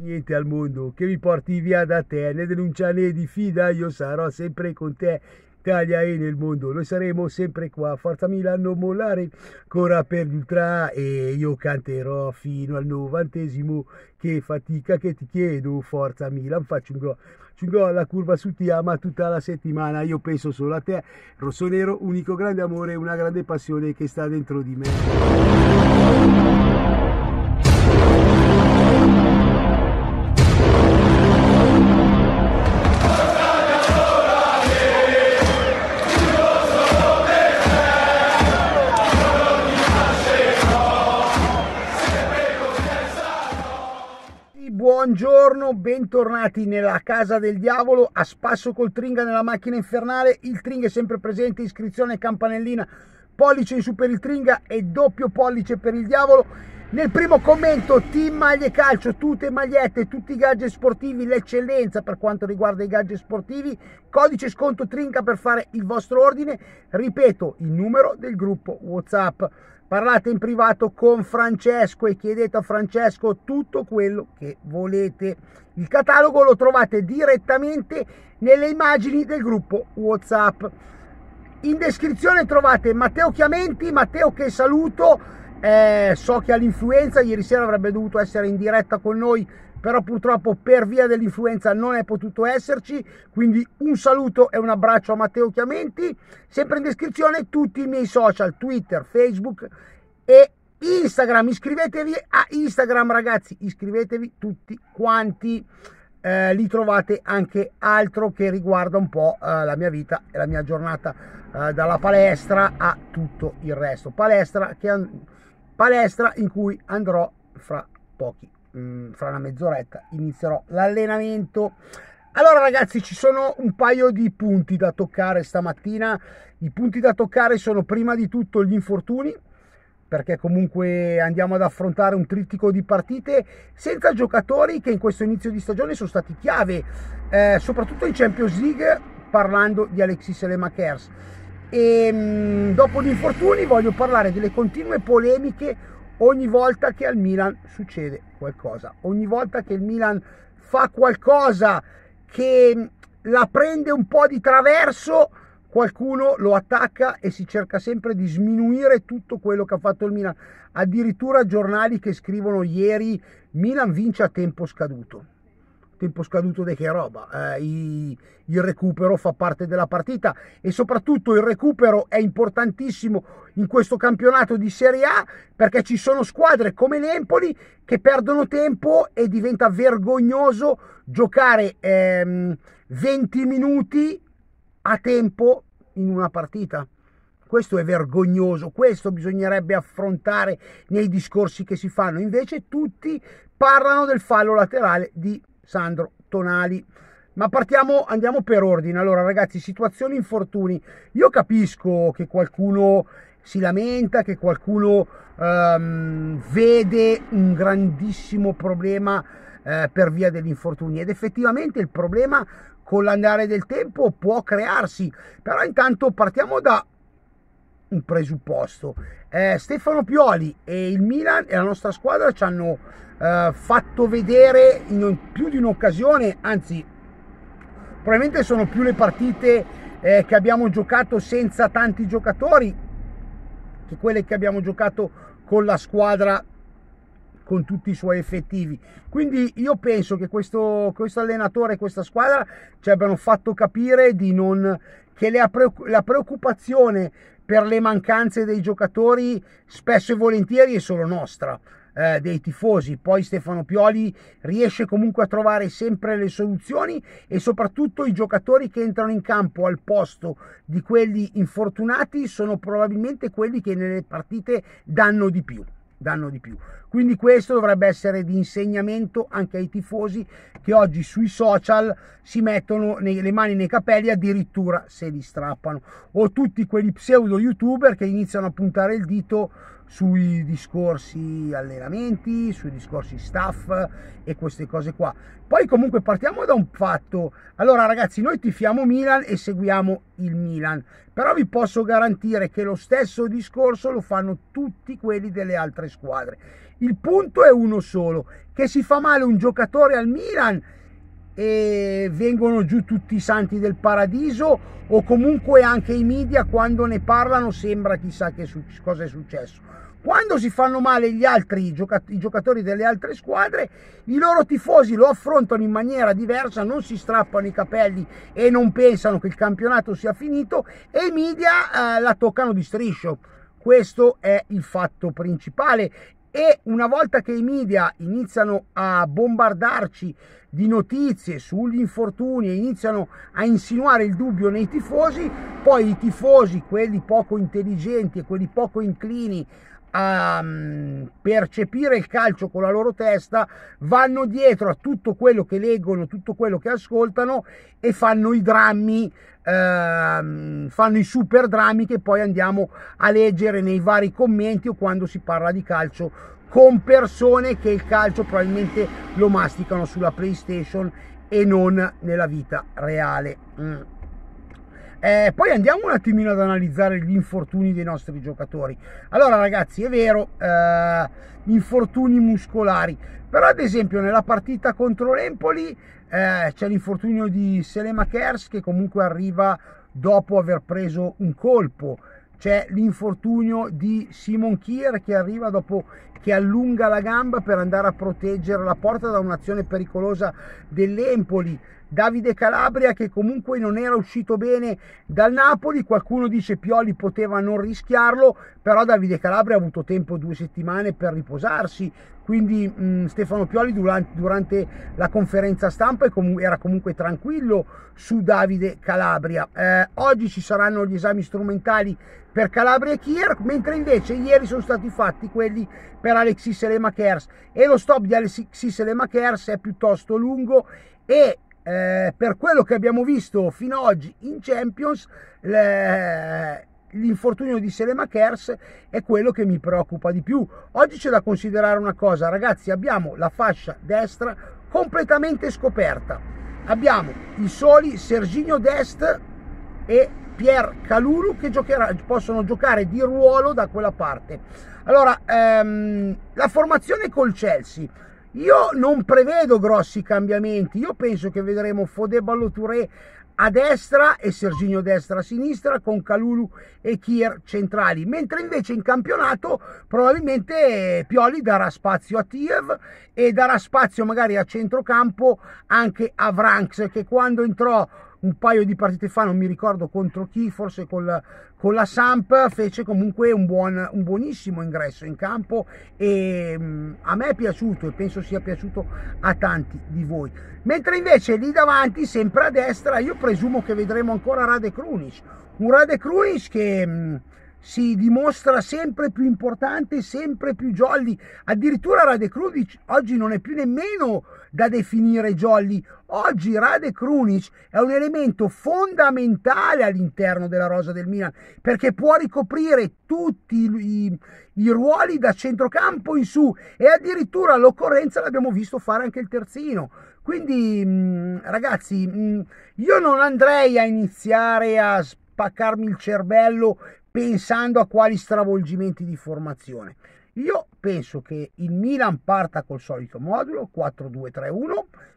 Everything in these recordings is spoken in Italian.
niente al mondo che mi porti via da te, né denuncia né diffida, io sarò sempre con te. Italia e nel mondo, noi saremo sempre qua, Forza Milano mollare, ancora per l'ultra e io canterò fino al novantesimo, che fatica che ti chiedo, Forza Milan, faccio un gol, faccio un gol, la curva su ti ama tutta la settimana, io penso solo a te, rosso nero, unico grande amore, una grande passione che sta dentro di me. buongiorno, bentornati nella casa del diavolo, a spasso col Tringa nella macchina infernale, il Tringa è sempre presente, iscrizione campanellina, pollice in su per il Tringa e doppio pollice per il diavolo. Nel primo commento, team maglie calcio, tutte magliette, tutti i gadget sportivi, l'eccellenza per quanto riguarda i gadget sportivi, codice sconto Trinca per fare il vostro ordine, ripeto, il numero del gruppo WhatsApp parlate in privato con Francesco e chiedete a Francesco tutto quello che volete. Il catalogo lo trovate direttamente nelle immagini del gruppo WhatsApp. In descrizione trovate Matteo Chiamenti, Matteo che saluto, eh, so che ha l'influenza, ieri sera avrebbe dovuto essere in diretta con noi però purtroppo per via dell'influenza non è potuto esserci, quindi un saluto e un abbraccio a Matteo Chiamenti, sempre in descrizione tutti i miei social, Twitter, Facebook e Instagram, iscrivetevi a Instagram ragazzi, iscrivetevi tutti quanti, eh, lì trovate anche altro che riguarda un po' eh, la mia vita e la mia giornata eh, dalla palestra a tutto il resto, palestra, che, palestra in cui andrò fra pochi mh, mm, fra una mezz'oretta inizierò l'allenamento. Allora ragazzi ci sono un paio di punti da toccare stamattina, i punti da toccare sono prima di tutto gli infortuni, perché comunque andiamo ad affrontare un trittico di partite senza giocatori che in questo inizio di stagione sono stati chiave, eh, soprattutto in Champions League, parlando di Alexis Lemakers. E ehm, mh, dopo gli infortuni voglio parlare delle continue polemiche ogni volta che al Milan succede qualcosa, ogni volta che il Milan fa qualcosa che mm, la prende un po' di traverso, qualcuno lo attacca e si cerca sempre di sminuire tutto quello che ha fatto il Milan. Addirittura giornali che scrivono ieri Milan vince a tempo scaduto tempo scaduto di che roba, eh, il recupero fa parte della partita e soprattutto il recupero è importantissimo in questo campionato di Serie A perché ci sono squadre come l'Empoli che perdono tempo e diventa vergognoso giocare ehm, 20 minuti a tempo in una partita. Questo è vergognoso, questo bisognerebbe affrontare nei discorsi che si fanno. Invece tutti parlano del fallo laterale di Sandro Tonali. Ma partiamo, andiamo per ordine. Allora, ragazzi, situazioni infortuni. Io capisco che qualcuno si lamenta, che qualcuno ehm, vede un grandissimo problema eh, per via degli infortuni ed effettivamente il problema con l'andare del tempo può crearsi. Però intanto partiamo da un presupposto. Eh, Stefano Pioli e il Milan e la nostra squadra ci hanno eh, fatto vedere in più di un'occasione, anzi probabilmente sono più le partite eh, che abbiamo giocato senza tanti giocatori che quelle che abbiamo giocato con la squadra con tutti i suoi effettivi. Quindi io penso che questo, questo allenatore e questa squadra ci abbiano fatto capire di non, che la preoccupazione per le mancanze dei giocatori spesso e volentieri è solo nostra eh, dei tifosi poi Stefano Pioli riesce comunque a trovare sempre le soluzioni e soprattutto i giocatori che entrano in campo al posto di quelli infortunati sono probabilmente quelli che nelle partite danno di più danno di più quindi questo dovrebbe essere di insegnamento anche ai tifosi che oggi sui social si mettono nei, le mani nei capelli addirittura se li strappano. O tutti quegli pseudo youtuber che iniziano a puntare il dito sui discorsi allenamenti, sui discorsi staff e queste cose qua. Poi comunque partiamo da un fatto. Allora ragazzi, noi tifiamo Milan e seguiamo il Milan, però vi posso garantire che lo stesso discorso lo fanno tutti quelli delle altre squadre il punto è uno solo, che si fa male un giocatore al Milan e vengono giù tutti i santi del paradiso o comunque anche i media quando ne parlano sembra chissà che cosa è successo. Quando si fanno male gli altri i giocatori delle altre squadre, i loro tifosi lo affrontano in maniera diversa, non si strappano i capelli e non pensano che il campionato sia finito e i media eh, la toccano di striscio. Questo è il fatto principale e una volta che i media iniziano a bombardarci di notizie sugli infortuni e iniziano a insinuare il dubbio nei tifosi, poi i tifosi, quelli poco intelligenti e quelli poco inclini a mm, percepire il calcio con la loro testa, vanno dietro a tutto quello che leggono, tutto quello che ascoltano e fanno i drammi, ehm, fanno i super drammi che poi andiamo a leggere nei vari commenti o quando si parla di calcio con persone che il calcio probabilmente lo masticano sulla PlayStation e non nella vita reale. Mm. Eh, poi andiamo un attimino ad analizzare gli infortuni dei nostri giocatori. Allora ragazzi, è vero, eh, infortuni muscolari, però ad esempio nella partita contro l'Empoli eh, c'è l'infortunio di Selema Kers che comunque arriva dopo aver preso un colpo c'è l'infortunio di Simon Kier che arriva dopo che allunga la gamba per andare a proteggere la porta da un'azione pericolosa dell'Empoli. Davide Calabria che comunque non era uscito bene dal Napoli, qualcuno dice Pioli poteva non rischiarlo, però Davide Calabria ha avuto tempo due settimane per riposarsi, quindi mh, mm, Stefano Pioli durante, durante, la conferenza stampa era comunque tranquillo su Davide Calabria. Eh, oggi ci saranno gli esami strumentali per Calabria e Kier, mentre invece ieri sono stati fatti quelli per Alexis Lemakers e lo stop di Alexis Lemakers è piuttosto lungo e eh, per quello che abbiamo visto fino ad oggi in Champions, le, l'infortunio di Selemakers è quello che mi preoccupa di più. Oggi c'è da considerare una cosa, ragazzi, abbiamo la fascia destra completamente scoperta. Abbiamo i soli Serginio Dest e Pier Calulu che giocherà, possono giocare di ruolo da quella parte. Allora, ehm, la formazione col Chelsea io non prevedo grossi cambiamenti, io penso che vedremo Fodé Touré a destra e Serginio destra a sinistra con Calulu e Kier centrali, mentre invece in campionato probabilmente Pioli darà spazio a Tiev e darà spazio magari a centrocampo anche a Vranx che quando entrò un paio di partite fa, non mi ricordo contro chi, forse col, con la Samp, fece comunque un, buon, un buonissimo ingresso in campo e mh, mm, a me è piaciuto e penso sia piaciuto a tanti di voi. Mentre invece lì davanti, sempre a destra, io presumo che vedremo ancora Rade Krunic, un Rade Krunic che... Mh, mm, si dimostra sempre più importante, sempre più jolly. Addirittura Rade Krunic oggi non è più nemmeno da definire jolly Oggi Rade Krunic è un elemento fondamentale all'interno della rosa del Milan perché può ricoprire tutti i, i ruoli da centrocampo in su e addirittura all'occorrenza l'abbiamo visto fare anche il terzino. Quindi mm, ragazzi, mm, io non andrei a iniziare a spaccarmi il cervello pensando a quali stravolgimenti di formazione. Io penso che il Milan parta col solito modulo 4-2-3-1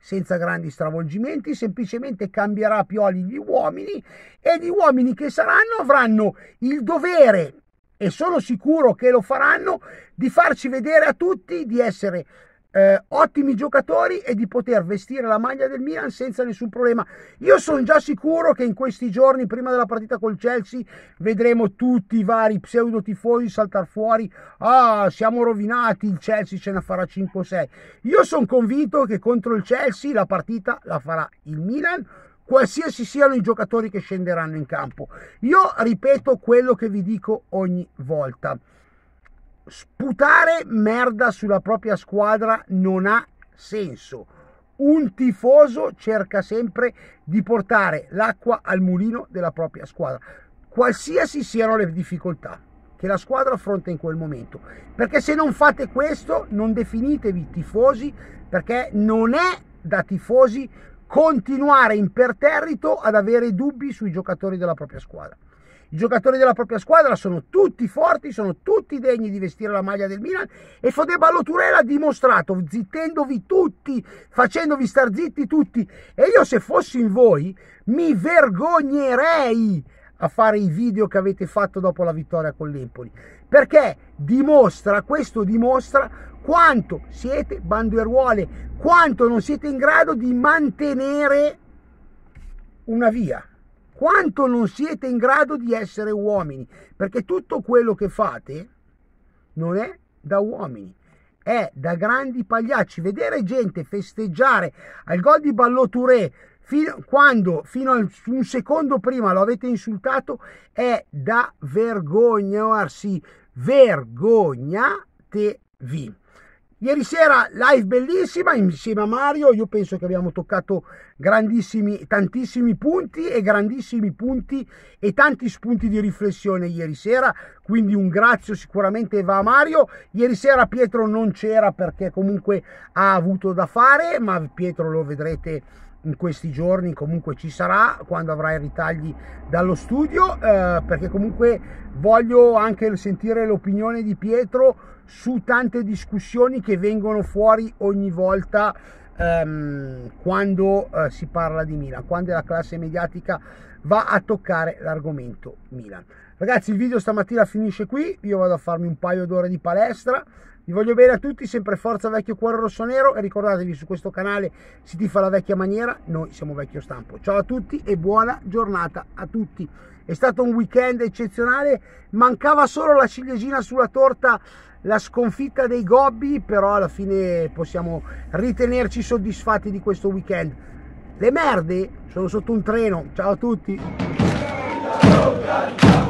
senza grandi stravolgimenti, semplicemente cambierà più ali gli uomini e gli uomini che saranno avranno il dovere, e sono sicuro che lo faranno, di farci vedere a tutti di essere eh, ottimi giocatori e di poter vestire la maglia del Milan senza nessun problema. Io sono già sicuro che in questi giorni, prima della partita col Chelsea, vedremo tutti i vari pseudo tifosi saltare fuori. Ah, siamo rovinati, il Chelsea ce ne farà 5-6. Io sono convinto che contro il Chelsea la partita la farà il Milan qualsiasi siano i giocatori che scenderanno in campo. Io ripeto quello che vi dico ogni volta sputare merda sulla propria squadra non ha senso. Un tifoso cerca sempre di portare l'acqua al mulino della propria squadra, qualsiasi siano le difficoltà che la squadra affronta in quel momento. Perché se non fate questo, non definitevi tifosi, perché non è da tifosi continuare imperterrito ad avere dubbi sui giocatori della propria squadra i giocatori della propria squadra sono tutti forti, sono tutti degni di vestire la maglia del Milan e Fodeba Turella ha dimostrato, zittendovi tutti, facendovi star zitti tutti. E io se fossi in voi mi vergognerei a fare i video che avete fatto dopo la vittoria con l'Empoli. Perché dimostra, questo dimostra quanto siete banderuole, quanto non siete in grado di mantenere una via quanto non siete in grado di essere uomini, perché tutto quello che fate non è da uomini, è da grandi pagliacci. Vedere gente festeggiare al gol di Balloturé fino, quando fino a un secondo prima lo avete insultato è da vergognarsi. Vergognatevi. Ieri sera live bellissima insieme a Mario, io penso che abbiamo toccato grandissimi, tantissimi punti e grandissimi punti e tanti spunti di riflessione ieri sera, quindi un grazie sicuramente va a Mario. Ieri sera Pietro non c'era perché comunque ha avuto da fare, ma Pietro lo vedrete in questi giorni comunque ci sarà quando avrà i ritagli dallo studio eh, perché comunque voglio anche sentire l'opinione di Pietro su tante discussioni che vengono fuori ogni volta ehm, quando eh, si parla di Milan, quando la classe mediatica va a toccare l'argomento Milan. Ragazzi, il video stamattina finisce qui. Io vado a farmi un paio d'ore di palestra. Vi voglio bene a tutti, sempre forza vecchio cuore rosso nero e ricordatevi su questo canale si ti fa la vecchia maniera, noi siamo vecchio stampo. Ciao a tutti e buona giornata a tutti. È stato un weekend eccezionale, mancava solo la ciliegina sulla torta, la sconfitta dei gobbi, però alla fine possiamo ritenerci soddisfatti di questo weekend. Le merde sono sotto un treno, ciao a tutti.